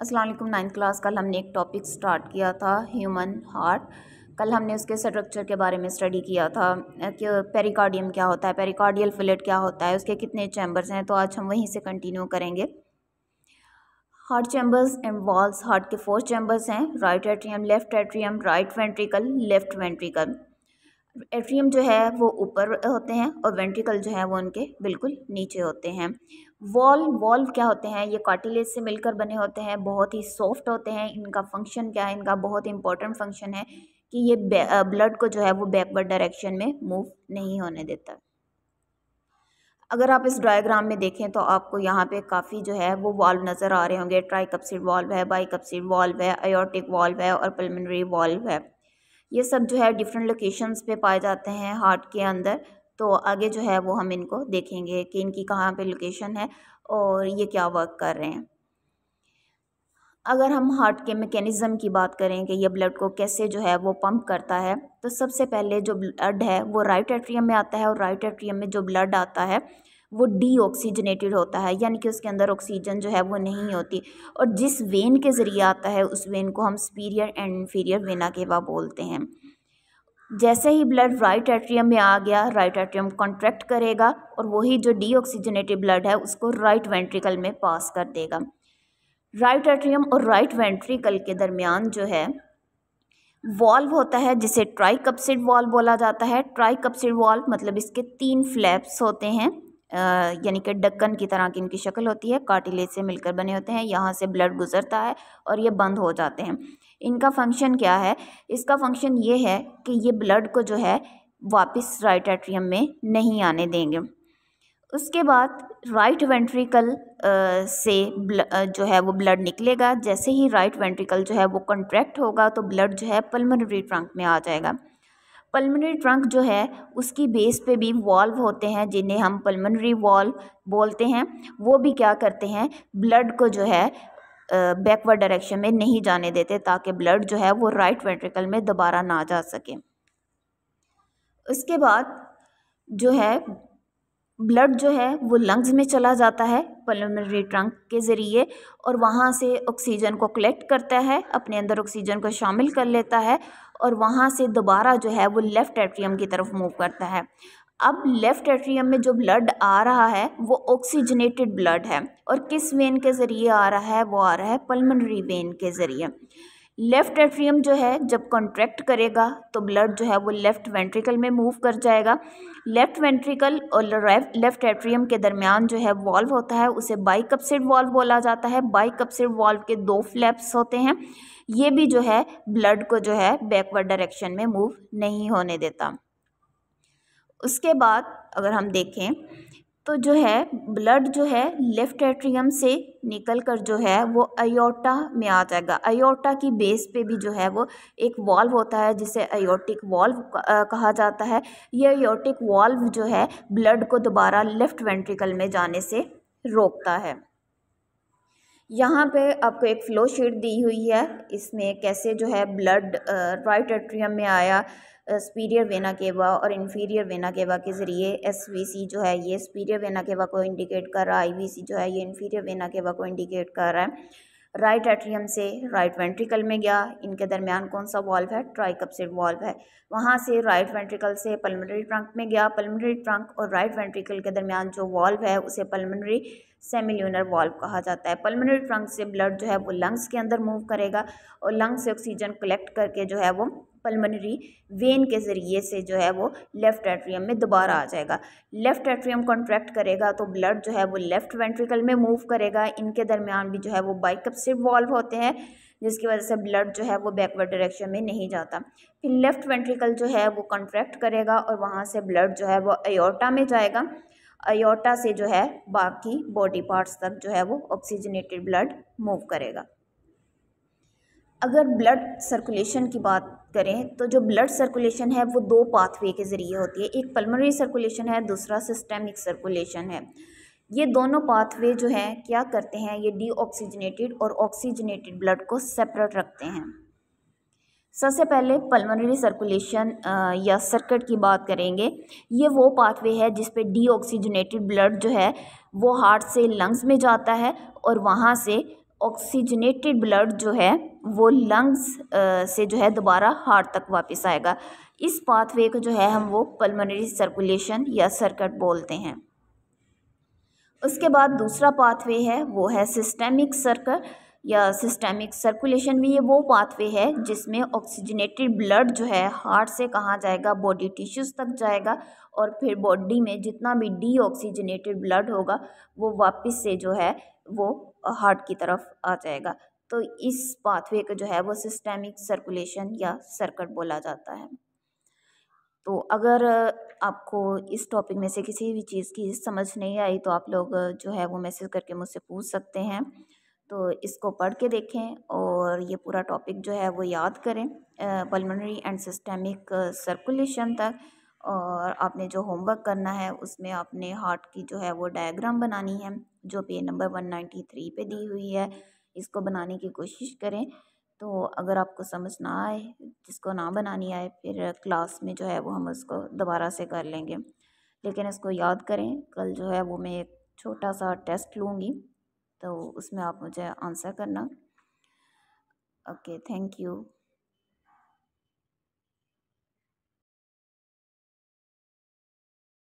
अस्सलाम वालेकुम ninth class कल हमने एक टॉपिक स्टार्ट किया था ह्यूमन हार्ट कल हमने उसके स्ट्रक्चर के बारे में स्टडी किया था कि पेरिकार्डियम क्या होता है पेरिकार्डियल फिलेट क्या होता है उसके कितने चैम्बर्स हैं तो आज हम वहीं से कंटिन्यू करेंगे heart chambers and walls heart के फोर चैम्बर्स हैं right atrium left atrium right ventricle left ventricle atrium जो है वो ऊपर होते हैं और वेंट्रिकल जो है वो उनके बिल्कुल नीचे होते हैं वॉल वॉल्व क्या होते हैं ये कार्टिलेज से मिलकर बने होते हैं बहुत ही सॉफ्ट होते हैं इनका फंक्शन क्या है इनका बहुत इंपॉर्टेंट फंक्शन है कि ये ब्लड को जो है वो बैकवर्ड डायरेक्शन में मूव नहीं होने देता अगर आप इस डायग्राम में देखें तो आपको यहाँ पे काफ़ी जो है वो वॉल्व नज़र आ रहे होंगे ट्राई वॉल्व है बाई वॉल्व है अयोटिक वॉल्व है और पल्मनरी वॉल्व है ये सब जो है डिफरेंट लोकेशंस पे पाए जाते हैं हार्ट के अंदर तो आगे जो है वो हम इनको देखेंगे कि इनकी कहाँ पे लोकेशन है और ये क्या वर्क कर रहे हैं अगर हम हार्ट के मेकेनिज़्म की बात करें कि ये ब्लड को कैसे जो है वो पंप करता है तो सबसे पहले जो ब्लड है वो राइट एट्रियम में आता है और राइट एट्रियम में जो ब्लड आता है वो डीऑक्सीजनेटेड होता है यानी कि उसके अंदर ऑक्सीजन जो है वो नहीं होती और जिस वेन के ज़रिए आता है उस वेन को हम superior and inferior vena cava बोलते हैं जैसे ही ब्लड राइट एट्रियम में आ गया राइट एट्रियम कॉन्ट्रैक्ट करेगा और वही जो डीऑक्सीजनेटेड ब्लड है उसको राइट वेंट्रिकल में पास कर देगा राइट एट्रियम और राइट वेंट्रिकल के दरमियान जो है वॉल्व होता है जिसे ट्राई कप्सिड वॉल्व बोला जाता है ट्राई कप्सिड वॉल्व मतलब इसके तीन फ्लैप्स होते हैं यानी कि डक्कन की तरह की इनकी शक्ल होती है कार्टिलेज से मिलकर बने होते हैं यहाँ से ब्लड गुजरता है और ये बंद हो जाते हैं इनका फंक्शन क्या है इसका फंक्शन ये है कि ये ब्लड को जो है वापस राइट एट्रियम में नहीं आने देंगे उसके बाद राइट वेंट्रिकल से जो है वो ब्लड निकलेगा जैसे ही राइट वेंट्रिकल जो है वो कंट्रैक्ट होगा तो ब्लड जो है पल्मोनरी ट्रंक में आ जाएगा पल्मोनरी ट्रंक जो है उसकी बेस पे भी वॉल्व होते हैं जिन्हें हम पल्मोनरी वॉल्व बोलते हैं वो भी क्या करते हैं ब्लड को जो है बैकवर्ड डायरेक्शन में नहीं जाने देते ताकि ब्लड जो है वो राइट वेंट्रिकल में दोबारा ना जा सके उसके बाद जो है ब्लड जो है वो लंग्स में चला जाता है पलमरी ट्रंक के ज़रिए और वहाँ से ऑक्सीजन को कलेक्ट करता है अपने अंदर ऑक्सीजन को शामिल कर लेता है और वहाँ से दोबारा जो है वो लेफ़्ट एट्रियम की तरफ मूव करता है अब लेफ़्ट एट्रियम में जो ब्लड आ रहा है वो ऑक्सीजनेटेड ब्लड है और किस वेन के ज़रिए आ रहा है वो आ रहा है पलमनरी वेन के ज़रिए लेफ़्ट एट्रियम जो है जब कॉन्ट्रैक्ट करेगा तो ब्लड जो है वो लेफ़्ट वेंट्रिकल में मूव कर जाएगा लेफ़्ट वेंट्रिकल और लेफ़्ट एट्रियम के दरमियान जो है वॉल्व होता है उसे बाइकअपसिड वॉल्व बोला जाता है बाइकअपसिड वॉल्व के दो फ्लैप्स होते हैं ये भी जो है ब्लड को जो है बैकवर्ड डायरेक्शन में मूव नहीं होने देता उसके बाद अगर हम देखें तो जो है ब्लड जो है लेफ़्ट एट्रियम से निकल कर जो है वो अयोटा में आ जाएगा अयोटा की बेस पे भी जो है वो एक वॉल्व होता है जिसे अयोटिक वॉल्व कहा जाता है ये अयोटिक वॉल्व जो है ब्लड को दोबारा लेफ़्ट वेंट्रिकल में जाने से रोकता है यहाँ पे आपको एक फ़्लो शीट दी हुई है इसमें कैसे जो है ब्लड राइट एट्रियम में आया स्पीरियर वेना केवा और इन्फीरियर वेना केवा के ज़रिए एसवीसी जो है ये स्पीरियर वेना केवा को इंडिकेट कर रहा है आईवीसी जो है ये इन्फीरियर वेना केवा को इंडिकेट कर रहा है राइट एट्रियम से राइट वेंट्रिकल में गया इनके दरमियान कौन सा वॉल्व है ट्राइकपसिड वॉल्व है वहाँ से राइट वेंट्रिकल से पल्मनरी ट्रंक में गया पल्मनरी ट्रंक और राइट वेंट्रिकल के दरमियान जो वॉल्व है उसे पल्मनरी सेमिल्यूनर वॉल्व कहा जाता है पल्मनरी ट्रंक से ब्लड जो है वो लंग्स के अंदर मूव करेगा और लंग्स से ऑक्सीजन कलेक्ट करके जो है वो पल्मनरी वेन के ज़रिए से जो है वो लेफ़्ट एट्रियम में दोबारा आ जाएगा लेफ़्ट एट्रियम कॉन्ट्रैक्ट करेगा तो ब्लड जो है वो लेफ़्ट वेंट्रिकल में मूव करेगा इनके दरमियान भी जो है वो बाइकअप से इन्वॉल्व होते हैं जिसकी वजह से ब्लड जो है वो बैकवर्ड डायरेक्शन में नहीं जाता फिर लेफ़्ट वेंट्रिकल जो है वो कॉन्ट्रैक्ट करेगा और वहाँ से ब्लड जो है वो अयोटा में जाएगा अयोटा से जो है बाकी बॉडी पार्ट्स तक जो है वो ऑक्सीजनेटेड ब्लड मूव करेगा अगर ब्लड सर्कुलेशन की बात करें तो जो ब्लड सर्कुलेशन है वो दो पाथवे के ज़रिए होती है एक पल्मोनरी सर्कुलेशन है दूसरा सिस्टेमिक सर्कुलेशन है ये दोनों पाथवे जो हैं क्या करते हैं ये डीऑक्सीजनेटेड और ऑक्सीजनेटेड ब्लड को सेपरेट रखते हैं सबसे पहले पल्मोनरी सर्कुलेशन या सर्किट की बात करेंगे ये वो पाथवे है जिस पे डीऑक्सीजनेटेड ब्लड जो है वो हार्ट से लंग्स में जाता है और वहाँ से ऑक्सीजनेटेड ब्लड जो है वो लंग्स से जो है दोबारा हार्ट तक वापस आएगा इस पाथवे को जो है हम वो पल्मोनरी सर्कुलेशन या सर्कट बोलते हैं उसके बाद दूसरा पाथवे है वो है सिस्टेमिक सर्कट या सिस्टेमिक सर्कुलेशन भी ये वो पाथवे है जिसमें ऑक्सीजनेटेड ब्लड जो है हार्ट से कहाँ जाएगा बॉडी टिश्यूज़ तक जाएगा और फिर बॉडी में जितना भी डीऑक्सीजनेटेड ब्लड होगा वो वापस से जो है वो हार्ट की तरफ आ जाएगा तो इस पाथवे का जो है वो सिस्टेमिक सर्कुलेशन या सर्कट बोला जाता है तो अगर आपको इस टॉपिक में से किसी भी चीज़ की समझ नहीं आई तो आप लोग जो है वो मैसेज करके मुझसे पूछ सकते हैं तो इसको पढ़ के देखें और ये पूरा टॉपिक जो है वो याद करें पल्मोनरी एंड सिस्टमिक सर्कुलेशन तक और आपने जो होमवर्क करना है उसमें आपने हार्ट की जो है वो डायग्राम बनानी है जो पे नंबर वन नाइन्टी थ्री पे दी हुई है इसको बनाने की कोशिश करें तो अगर आपको समझ ना आए जिसको ना बनानी आए फिर क्लास में जो है वो हम उसको दोबारा से कर लेंगे लेकिन इसको याद करें कल जो है वो मैं एक छोटा सा टेस्ट लूँगी तो उसमें आप मुझे आंसर करना ओके थैंक यू